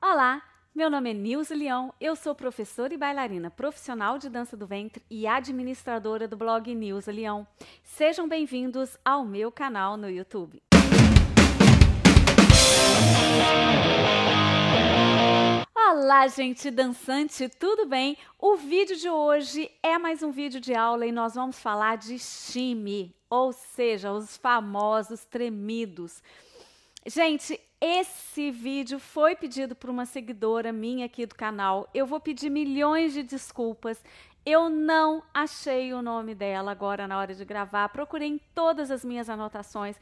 Olá, meu nome é Nilce Leão, eu sou professora e bailarina profissional de dança do ventre e administradora do blog Nilce Leão. Sejam bem-vindos ao meu canal no YouTube. Olá, gente dançante, tudo bem? O vídeo de hoje é mais um vídeo de aula e nós vamos falar de shimmy, ou seja, os famosos tremidos. Gente, esse vídeo foi pedido por uma seguidora minha aqui do canal. Eu vou pedir milhões de desculpas. Eu não achei o nome dela agora na hora de gravar. Procurei em todas as minhas anotações.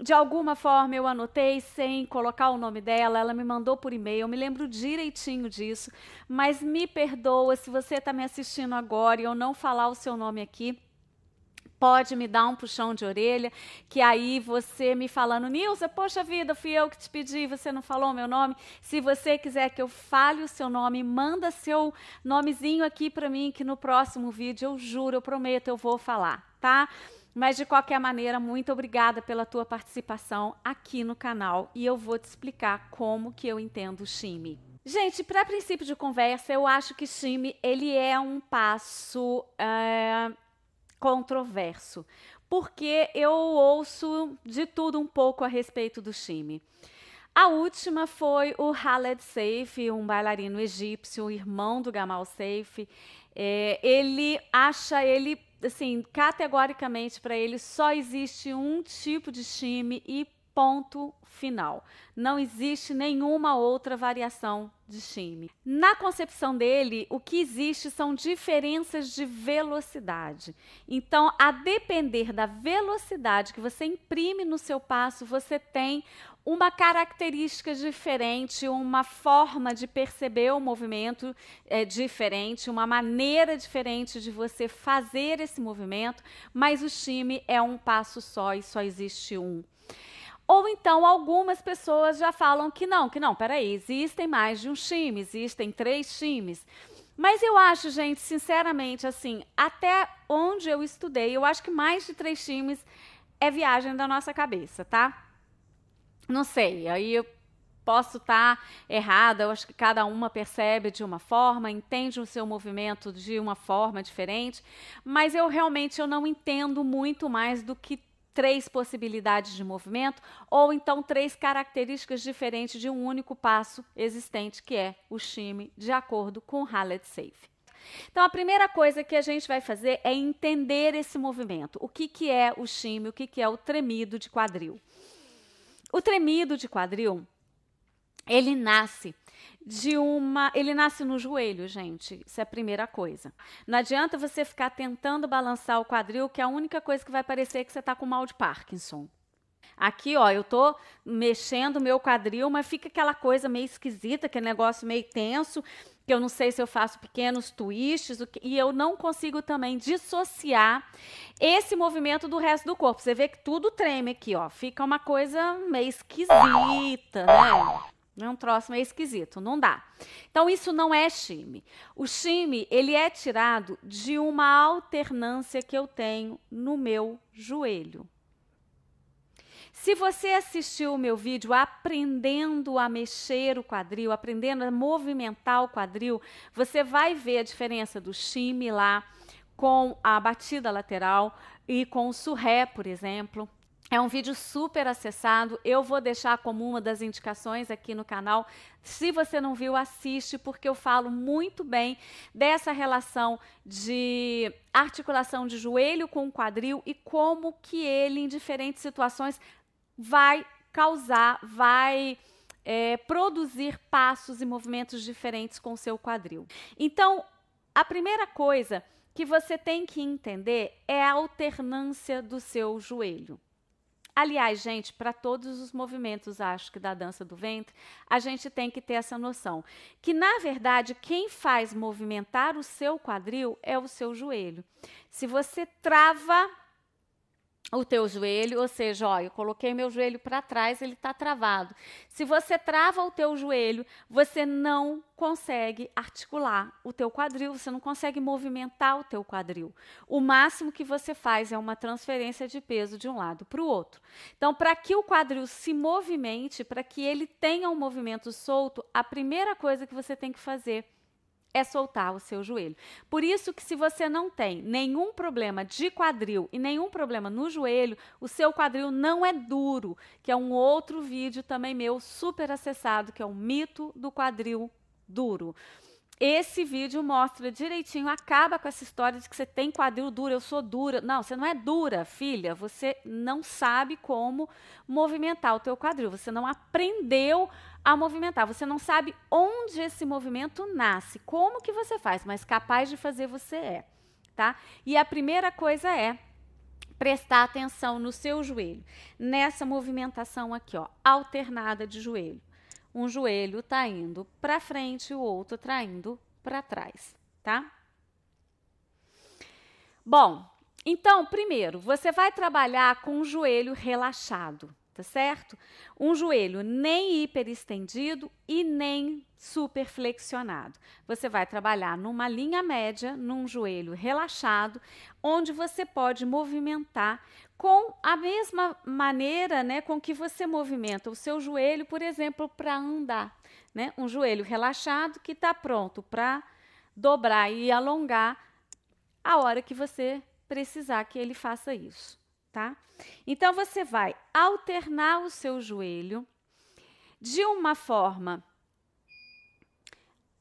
De alguma forma eu anotei sem colocar o nome dela, ela me mandou por e-mail, eu me lembro direitinho disso, mas me perdoa se você está me assistindo agora e eu não falar o seu nome aqui pode me dar um puxão de orelha, que aí você me falando, Nilza, poxa vida, fui eu que te pedi, você não falou meu nome. Se você quiser que eu fale o seu nome, manda seu nomezinho aqui para mim, que no próximo vídeo, eu juro, eu prometo, eu vou falar, tá? Mas de qualquer maneira, muito obrigada pela tua participação aqui no canal e eu vou te explicar como que eu entendo o shime. Gente, para princípio de conversa, eu acho que shime ele é um passo. Eh, controverso, porque eu ouço de tudo um pouco a respeito do time. A última foi o Khaled Seif, um bailarino egípcio, irmão do Gamal Seif. É, ele acha ele assim categoricamente para ele só existe um tipo de time e Ponto final. Não existe nenhuma outra variação de time. Na concepção dele, o que existe são diferenças de velocidade. Então, a depender da velocidade que você imprime no seu passo, você tem uma característica diferente, uma forma de perceber o movimento é, diferente, uma maneira diferente de você fazer esse movimento, mas o time é um passo só e só existe um. Ou então algumas pessoas já falam que não, que não, peraí, existem mais de um time, existem três times. Mas eu acho, gente, sinceramente, assim, até onde eu estudei, eu acho que mais de três times é viagem da nossa cabeça, tá? Não sei, aí eu posso estar tá errada, eu acho que cada uma percebe de uma forma, entende o seu movimento de uma forma diferente, mas eu realmente eu não entendo muito mais do que três possibilidades de movimento ou então três características diferentes de um único passo existente, que é o shimmy, de acordo com Hallett Safe. Então, a primeira coisa que a gente vai fazer é entender esse movimento. O que, que é o shimmy, o que, que é o tremido de quadril. O tremido de quadril, ele nasce de uma. Ele nasce no joelho, gente. Isso é a primeira coisa. Não adianta você ficar tentando balançar o quadril, que é a única coisa que vai parecer é que você está com mal de Parkinson. Aqui, ó, eu tô mexendo o meu quadril, mas fica aquela coisa meio esquisita, aquele negócio meio tenso, que eu não sei se eu faço pequenos twists, e eu não consigo também dissociar esse movimento do resto do corpo. Você vê que tudo treme aqui, ó, fica uma coisa meio esquisita, né? É um troço meio esquisito, não dá. Então, isso não é chime. O chime, ele é tirado de uma alternância que eu tenho no meu joelho. Se você assistiu o meu vídeo aprendendo a mexer o quadril, aprendendo a movimentar o quadril, você vai ver a diferença do chime lá com a batida lateral e com o surré, por exemplo. É um vídeo super acessado. Eu vou deixar como uma das indicações aqui no canal. Se você não viu, assiste, porque eu falo muito bem dessa relação de articulação de joelho com o quadril e como que ele, em diferentes situações, vai causar, vai é, produzir passos e movimentos diferentes com o seu quadril. Então, a primeira coisa que você tem que entender é a alternância do seu joelho. Aliás, gente, para todos os movimentos, acho que da dança do ventre, a gente tem que ter essa noção que na verdade quem faz movimentar o seu quadril é o seu joelho. Se você trava o teu joelho, ou seja, ó, eu coloquei meu joelho para trás, ele está travado. Se você trava o teu joelho, você não consegue articular o teu quadril, você não consegue movimentar o teu quadril. O máximo que você faz é uma transferência de peso de um lado para o outro. Então, para que o quadril se movimente, para que ele tenha um movimento solto, a primeira coisa que você tem que fazer é é soltar o seu joelho. Por isso que se você não tem nenhum problema de quadril e nenhum problema no joelho, o seu quadril não é duro, que é um outro vídeo também meu super acessado, que é o mito do quadril duro. Esse vídeo mostra direitinho, acaba com essa história de que você tem quadril duro, eu sou dura. Não, você não é dura, filha. Você não sabe como movimentar o teu quadril. Você não aprendeu a movimentar. Você não sabe onde esse movimento nasce, como que você faz, mas capaz de fazer você é, tá? E a primeira coisa é prestar atenção no seu joelho, nessa movimentação aqui, ó, alternada de joelho. Um joelho está indo para frente, o outro está indo para trás, tá? Bom, então, primeiro, você vai trabalhar com o joelho relaxado tá certo? Um joelho nem hiperestendido e nem super flexionado. Você vai trabalhar numa linha média, num joelho relaxado, onde você pode movimentar com a mesma maneira, né, com que você movimenta o seu joelho, por exemplo, para andar, né? Um joelho relaxado que está pronto para dobrar e alongar a hora que você precisar que ele faça isso tá? Então você vai alternar o seu joelho de uma forma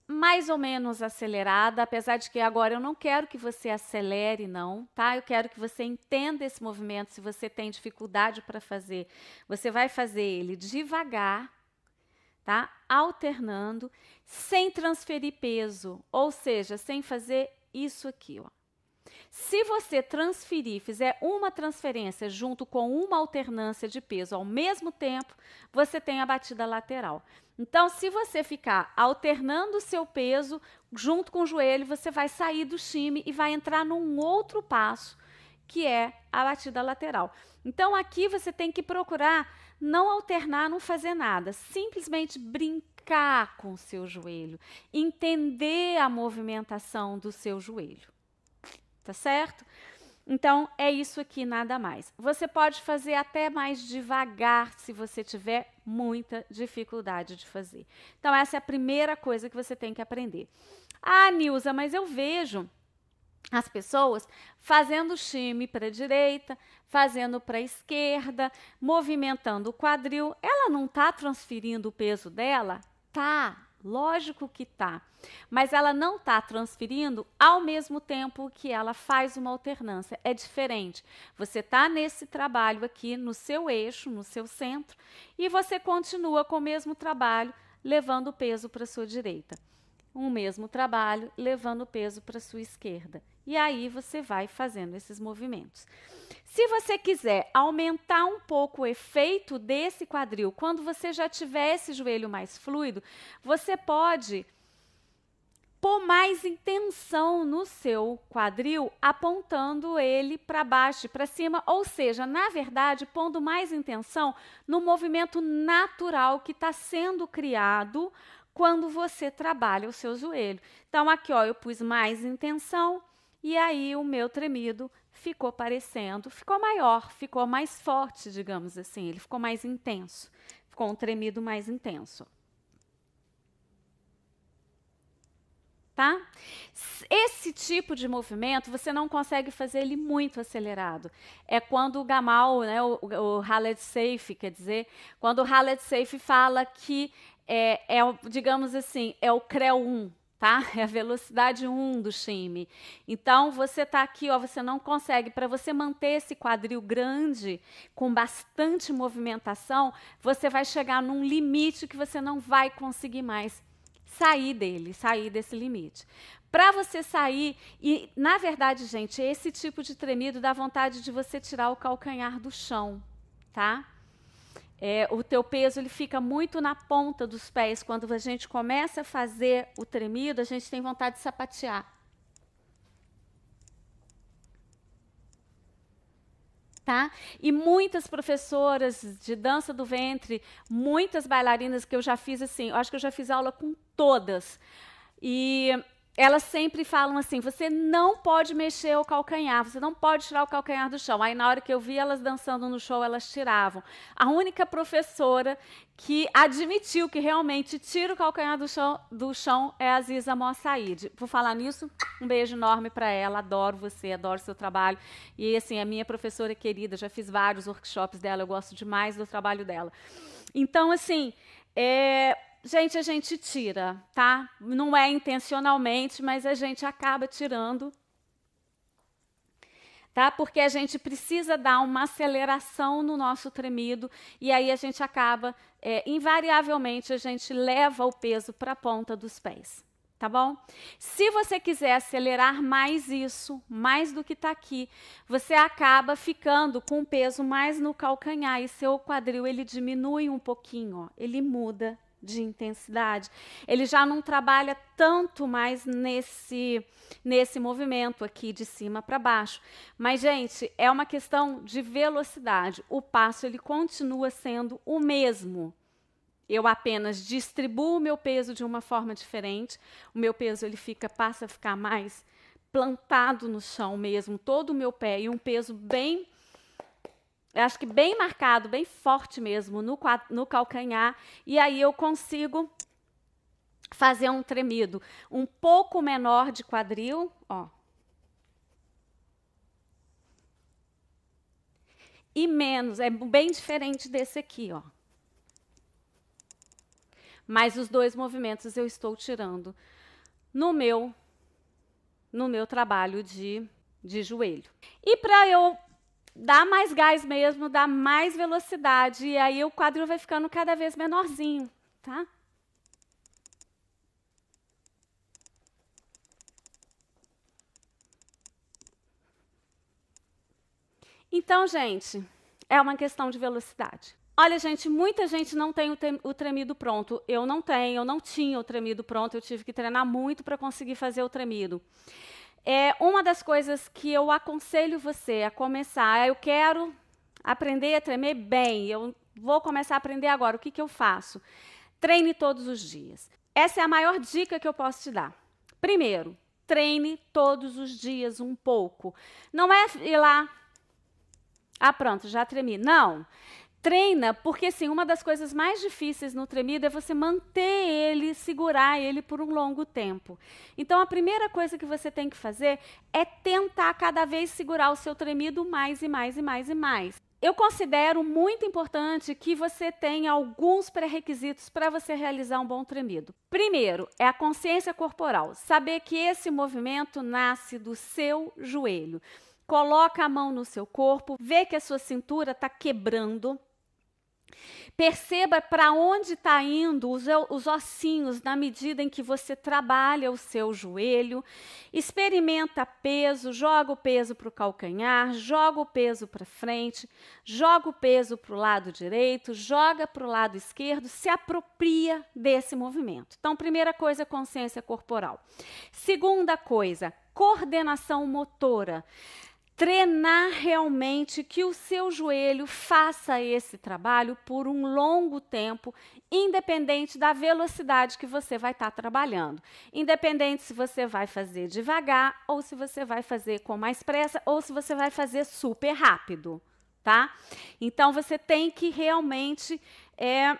mais ou menos acelerada, apesar de que agora eu não quero que você acelere, não, tá? Eu quero que você entenda esse movimento. Se você tem dificuldade para fazer, você vai fazer ele devagar, tá? Alternando, sem transferir peso, ou seja, sem fazer isso aqui, ó. Se você transferir, fizer uma transferência junto com uma alternância de peso ao mesmo tempo, você tem a batida lateral. Então, se você ficar alternando o seu peso junto com o joelho, você vai sair do time e vai entrar num outro passo, que é a batida lateral. Então, aqui você tem que procurar não alternar, não fazer nada, simplesmente brincar com o seu joelho, entender a movimentação do seu joelho tá certo? Então, é isso aqui, nada mais. Você pode fazer até mais devagar se você tiver muita dificuldade de fazer. Então, essa é a primeira coisa que você tem que aprender. Ah, Nilza, mas eu vejo as pessoas fazendo time para a direita, fazendo para a esquerda, movimentando o quadril. Ela não está transferindo o peso dela? Tá, Lógico que tá, mas ela não está transferindo ao mesmo tempo que ela faz uma alternância. É diferente. Você está nesse trabalho aqui, no seu eixo, no seu centro, e você continua com o mesmo trabalho, levando o peso para a sua direita. O mesmo trabalho, levando o peso para a sua esquerda. E aí você vai fazendo esses movimentos. Se você quiser aumentar um pouco o efeito desse quadril, quando você já tiver esse joelho mais fluido, você pode pôr mais intenção no seu quadril, apontando ele para baixo e para cima, ou seja, na verdade, pondo mais intenção no movimento natural que está sendo criado quando você trabalha o seu joelho. Então, aqui ó, eu pus mais intenção e aí o meu tremido ficou parecendo, ficou maior, ficou mais forte, digamos assim, ele ficou mais intenso, ficou um tremido mais intenso. Tá? Esse tipo de movimento você não consegue fazer ele muito acelerado. É quando o Gamal, né, o, o Haled Safe, quer dizer, quando o Haled Safe fala que é, é, digamos assim, é o CREO 1, tá? É a velocidade 1 do shimmy Então você tá aqui, ó, você não consegue para você manter esse quadril grande com bastante movimentação, você vai chegar num limite que você não vai conseguir mais sair dele, sair desse limite. Para você sair e na verdade, gente, esse tipo de tremido dá vontade de você tirar o calcanhar do chão, tá? É, o teu peso ele fica muito na ponta dos pés. Quando a gente começa a fazer o tremido, a gente tem vontade de sapatear. Tá? E muitas professoras de dança do ventre, muitas bailarinas que eu já fiz assim, eu acho que eu já fiz aula com todas. E elas sempre falam assim: você não pode mexer o calcanhar, você não pode tirar o calcanhar do chão. Aí, na hora que eu vi elas dançando no show, elas tiravam. A única professora que admitiu que realmente tira o calcanhar do chão, do chão é a Aziza Mossaid. Vou falar nisso, um beijo enorme para ela. Adoro você, adoro seu trabalho. E, assim, a minha professora querida, já fiz vários workshops dela, eu gosto demais do trabalho dela. Então, assim, é gente, a gente tira, tá? Não é intencionalmente, mas a gente acaba tirando. Tá? Porque a gente precisa dar uma aceleração no nosso tremido e aí a gente acaba, é, invariavelmente, a gente leva o peso para a ponta dos pés tá bom? Se você quiser acelerar mais isso, mais do que está aqui, você acaba ficando com o peso mais no calcanhar e seu quadril ele diminui um pouquinho, ó, ele muda de intensidade. Ele já não trabalha tanto mais nesse nesse movimento aqui de cima para baixo. Mas gente, é uma questão de velocidade. O passo ele continua sendo o mesmo. Eu apenas distribuo o meu peso de uma forma diferente. O meu peso ele fica passa a ficar mais plantado no chão mesmo, todo o meu pé e um peso bem eu acho que bem marcado, bem forte mesmo no, no calcanhar, e aí eu consigo fazer um tremido um pouco menor de quadril, ó. E menos, é bem diferente desse aqui, ó. Mas os dois movimentos eu estou tirando no meu no meu trabalho de de joelho. E para eu dá mais gás mesmo, dá mais velocidade, e aí o quadril vai ficando cada vez menorzinho, tá? Então, gente, é uma questão de velocidade. Olha, gente, muita gente não tem o, o, tremido pronto. Eu não tenho, eu não tinha o tremido pronto, eu tive que treinar muito para conseguir fazer o tremido é uma das coisas que eu aconselho você a começar. Eu quero aprender a tremer bem, eu vou começar a aprender agora. O que, que eu faço? Treine todos os dias. Essa é a maior dica que eu posso te dar. Primeiro, treine todos os dias um pouco. Não é ir lá, ah, pronto, já tremi. Não. Treina, porque assim, uma das coisas mais difíceis no tremido é você manter ele, segurar ele por um longo tempo. Então, a primeira coisa que você tem que fazer é tentar cada vez segurar o seu tremido mais e mais e mais e mais. Eu considero muito importante que você tenha alguns pré-requisitos para você realizar um bom tremido. Primeiro, é a consciência corporal, saber que esse movimento nasce do seu joelho. Coloca a mão no seu corpo, vê que a sua cintura está quebrando, Perceba para onde está indo os, os ossinhos na medida em que você trabalha o seu joelho, experimenta peso, joga o peso para o calcanhar, joga o peso para frente, joga o peso para o lado direito, joga para o lado esquerdo, se apropria desse movimento. Então, primeira coisa, consciência corporal. Segunda coisa, coordenação motora treinar realmente que o seu joelho faça esse trabalho por um longo tempo, independente da velocidade que você vai estar tá trabalhando. Independente se você vai fazer devagar ou se você vai fazer com mais pressa ou se você vai fazer super rápido, tá? Então você tem que realmente é,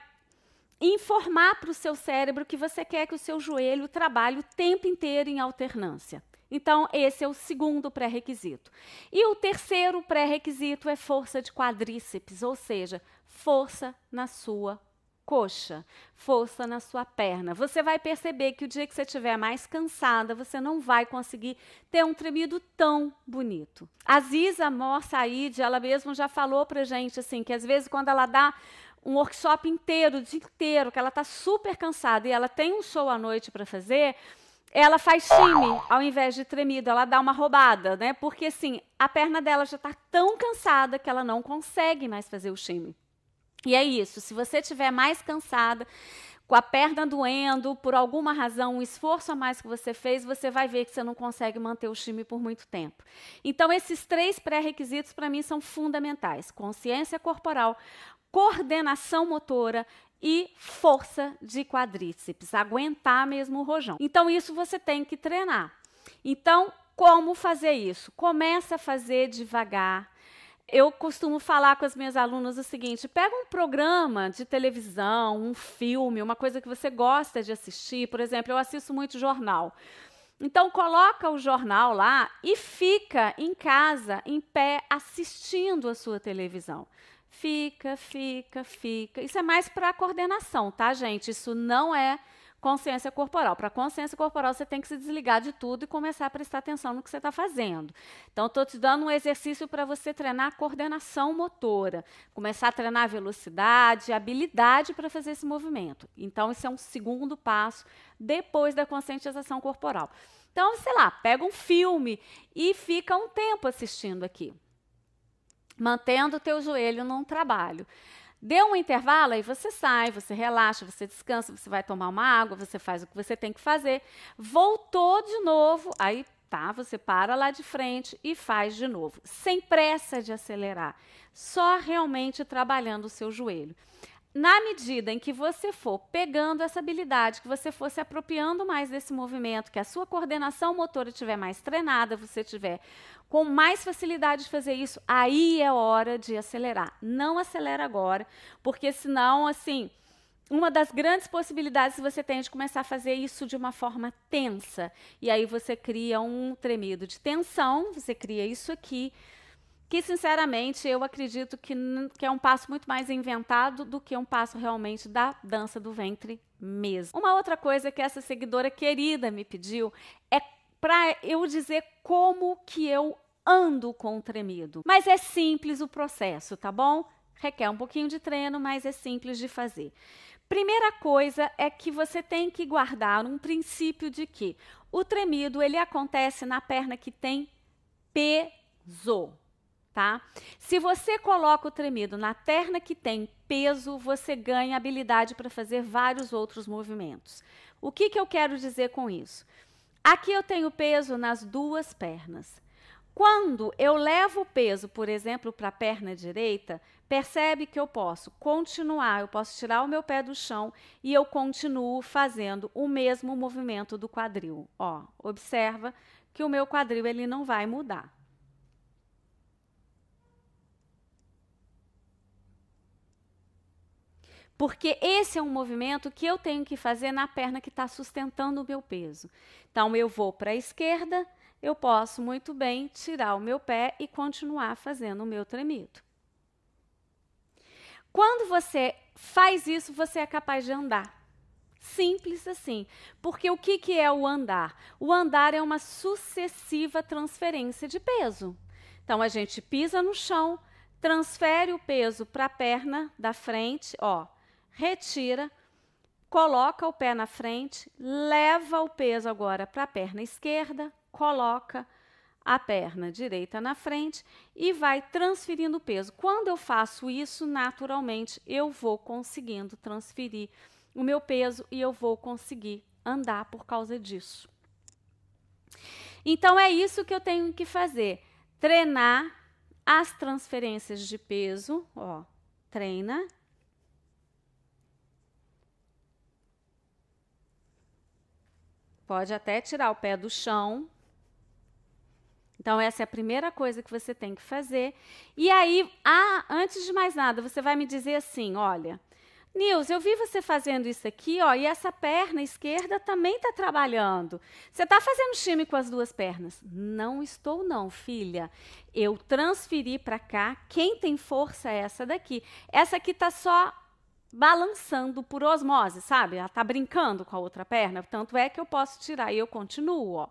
informar para o seu cérebro que você quer que o seu joelho trabalhe o tempo inteiro em alternância. Então, esse é o segundo pré-requisito. E o terceiro pré-requisito é força de quadríceps, ou seja, força na sua coxa, força na sua perna. Você vai perceber que o dia que você estiver mais cansada, você não vai conseguir ter um tremido tão bonito. A Ziza Mor Said, ela mesma já falou pra gente assim, que às vezes quando ela dá um workshop inteiro, o dia inteiro, que ela está super cansada e ela tem um show à noite para fazer, ela faz time ao invés de tremido, ela dá uma roubada, né? Porque assim, a perna dela já está tão cansada que ela não consegue mais fazer o time. E é isso, se você estiver mais cansada, com a perna doendo, por alguma razão, um esforço a mais que você fez, você vai ver que você não consegue manter o time por muito tempo. Então, esses três pré-requisitos, para mim, são fundamentais: consciência corporal, coordenação motora e força de quadríceps, aguentar mesmo o rojão. Então, isso você tem que treinar. Então, como fazer isso? Começa a fazer devagar, eu costumo falar com as minhas alunas o seguinte: pega um programa de televisão, um filme, uma coisa que você gosta de assistir. Por exemplo, eu assisto muito jornal. Então coloca o jornal lá e fica em casa, em pé, assistindo a sua televisão. Fica, fica, fica. Isso é mais para coordenação, tá, gente? Isso não é consciência corporal. Para consciência corporal, você tem que se desligar de tudo e começar a prestar atenção no que você está fazendo. Então, estou te dando um exercício para você treinar a coordenação motora, começar a treinar a velocidade, a habilidade para fazer esse movimento. Então, esse é um segundo passo depois da conscientização corporal. Então, sei lá, pega um filme e fica um tempo assistindo aqui mantendo o teu joelho num trabalho. Deu um intervalo, aí você sai, você relaxa, você descansa, você vai tomar uma água, você faz o que você tem que fazer. Voltou de novo, aí tá, você para lá de frente e faz de novo, sem pressa de acelerar, só realmente trabalhando o seu joelho na medida em que você for pegando essa habilidade, que você for se apropriando mais desse movimento, que a sua coordenação motora estiver mais treinada, você tiver com mais facilidade de fazer isso, aí é hora de acelerar. Não acelera agora, porque senão, assim, uma das grandes possibilidades que você tem de começar a fazer isso de uma forma tensa. E aí você cria um tremido de tensão, você cria isso aqui que sinceramente eu acredito que, que, é um passo muito mais inventado do que um passo realmente da dança do ventre mesmo. Uma outra coisa que essa seguidora querida me pediu é para eu dizer como que eu ando com o tremido. Mas é simples o processo, tá bom? Requer um pouquinho de treino, mas é simples de fazer. Primeira coisa é que você tem que guardar um princípio de que o tremido ele acontece na perna que tem peso tá? Se você coloca o tremido na perna que tem peso, você ganha habilidade para fazer vários outros movimentos. O que, que eu quero dizer com isso? Aqui eu tenho peso nas duas pernas. Quando eu levo o peso, por exemplo, para a perna direita, percebe que eu posso continuar, eu posso tirar o meu pé do chão e eu continuo fazendo o mesmo movimento do quadril. Ó, observa que o meu quadril ele não vai mudar. Porque esse é um movimento que eu tenho que fazer na perna que está sustentando o meu peso. Então, eu vou para a esquerda, eu posso muito bem tirar o meu pé e continuar fazendo o meu tremido. Quando você faz isso, você é capaz de andar. Simples assim. Porque o que, que é o andar? O andar é uma sucessiva transferência de peso. Então, a gente pisa no chão, transfere o peso para a perna da frente, ó retira, coloca o pé na frente, leva o peso agora para a perna esquerda, coloca a perna direita na frente e vai transferindo o peso. Quando eu faço isso, naturalmente eu vou conseguindo transferir o meu peso e eu vou conseguir andar por causa disso. Então é isso que eu tenho que fazer: treinar as transferências de peso, ó, treina Pode até tirar o pé do chão. Então, essa é a primeira coisa que você tem que fazer. E aí, ah, antes de mais nada, você vai me dizer assim: olha, Nils, eu vi você fazendo isso aqui, ó, e essa perna esquerda também está trabalhando. Você está fazendo time com as duas pernas? Não estou, não, filha. Eu transferi para cá. Quem tem força é essa daqui. Essa aqui está só balançando por osmose, sabe? Ela tá brincando com a outra perna, tanto é que eu posso tirar e eu continuo, ó,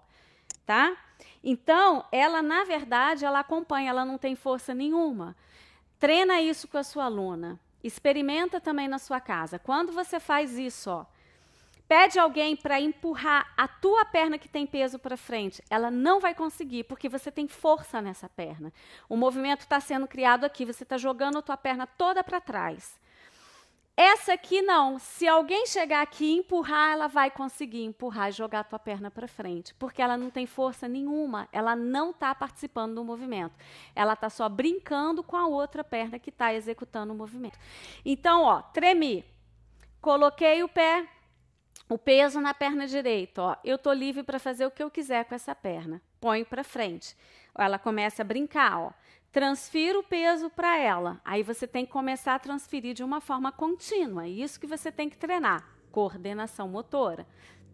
tá? Então, ela na verdade, ela acompanha, ela não tem força nenhuma. Treina isso com a sua aluna. Experimenta também na sua casa. Quando você faz isso, ó, pede alguém para empurrar a tua perna que tem peso para frente, ela não vai conseguir porque você tem força nessa perna. O movimento está sendo criado aqui, você está jogando a tua perna toda para trás. Essa aqui não. Se alguém chegar aqui e empurrar, ela vai conseguir empurrar e jogar a tua perna para frente, porque ela não tem força nenhuma, ela não está participando do movimento. Ela está só brincando com a outra perna que está executando o movimento. Então, ó, tremi. Coloquei o pé, o peso na perna direita, ó. Eu tô livre para fazer o que eu quiser com essa perna. Põe para frente. Ela começa a brincar, ó transfira o peso para ela. Aí você tem que começar a transferir de uma forma contínua. É Isso que você tem que treinar, coordenação motora,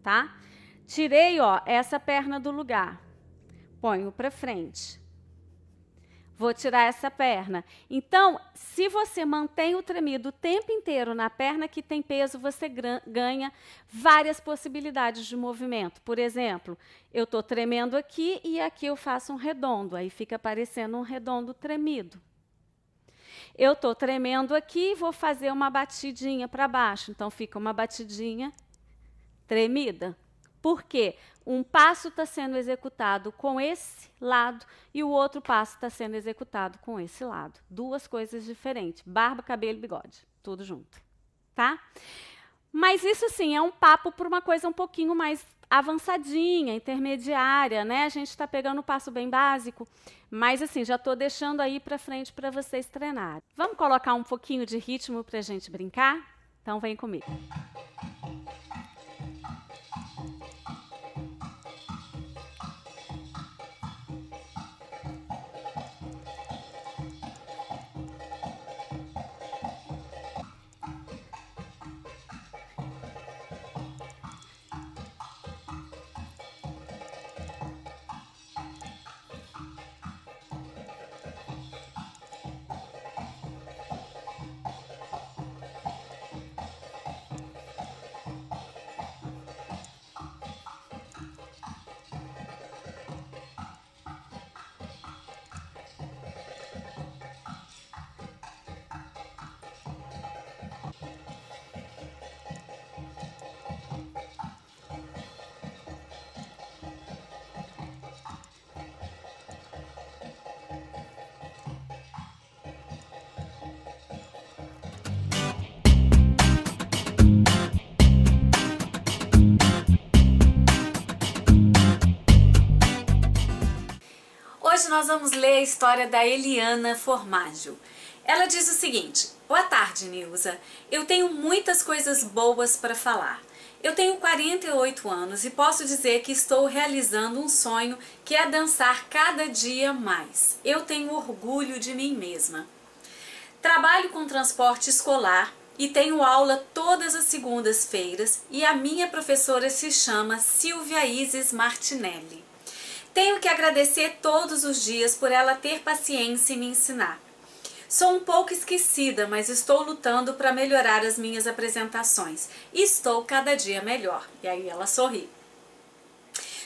tá? Tirei, ó, essa perna do lugar. Ponho para frente vou tirar essa perna. Então, se você mantém o tremido o tempo inteiro na perna que tem peso, você ganha várias possibilidades de movimento. Por exemplo, eu estou tremendo aqui e aqui eu faço um redondo, aí fica parecendo um redondo tremido. Eu estou tremendo aqui e vou fazer uma batidinha para baixo, então fica uma batidinha tremida. Porque um passo está sendo executado com esse lado e o outro passo está sendo executado com esse lado. Duas coisas diferentes: barba, cabelo, bigode, tudo junto, tá? Mas isso sim é um papo para uma coisa um pouquinho mais avançadinha, intermediária, né? A gente está pegando um passo bem básico, mas assim já estou deixando aí para frente para vocês treinar. Vamos colocar um pouquinho de ritmo para a gente brincar? Então vem comigo. Hoje nós vamos ler a história da Eliana Formaggio. Ela diz o seguinte: Boa tarde, Nilza. Eu tenho muitas coisas boas para falar. Eu tenho 48 anos e posso dizer que estou realizando um sonho que é dançar cada dia mais. Eu tenho orgulho de mim mesma. Trabalho com transporte escolar e tenho aula todas as segundas-feiras e a minha professora se chama Silvia Isis Martinelli. Tenho que agradecer todos os dias por ela ter paciência e me ensinar. Sou um pouco esquecida, mas estou lutando para melhorar as minhas apresentações. estou cada dia melhor. E aí ela sorri.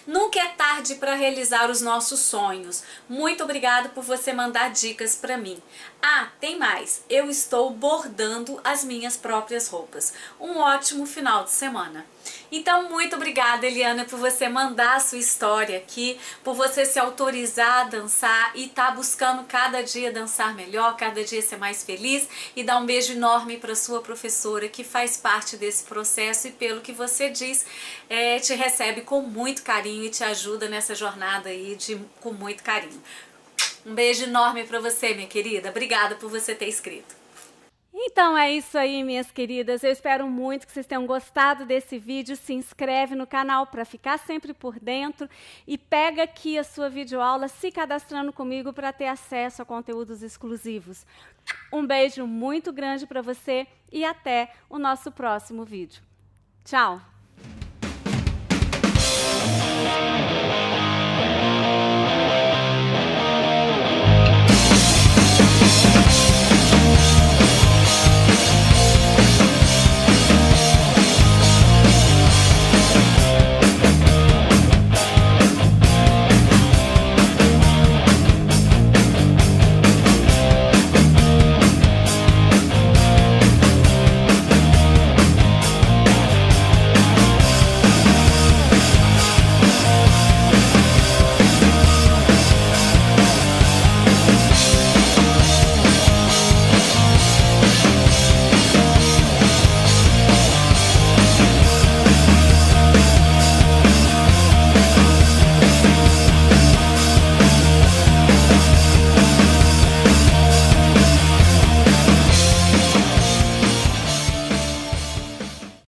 Nunca é tarde para realizar os nossos sonhos. Muito obrigado por você mandar dicas para mim. Ah, tem mais. Eu estou bordando as minhas próprias roupas. Um ótimo final de semana. Então, muito obrigada, Eliana, por você mandar a sua história aqui, por você se autorizar a dançar e tá buscando cada dia dançar melhor, cada dia ser mais feliz e dar um beijo enorme para sua professora que faz parte desse processo e pelo que você diz, é, te recebe com muito carinho e te ajuda nessa jornada aí de, com muito carinho. Um beijo enorme para você, minha querida. Obrigada por você ter escrito. Então é isso aí, minhas queridas. Eu espero muito que vocês tenham gostado desse vídeo. Se inscreve no canal para ficar sempre por dentro e pega aqui a sua videoaula se cadastrando comigo para ter acesso a conteúdos exclusivos. Um beijo muito grande para você e até o nosso próximo vídeo. Tchau!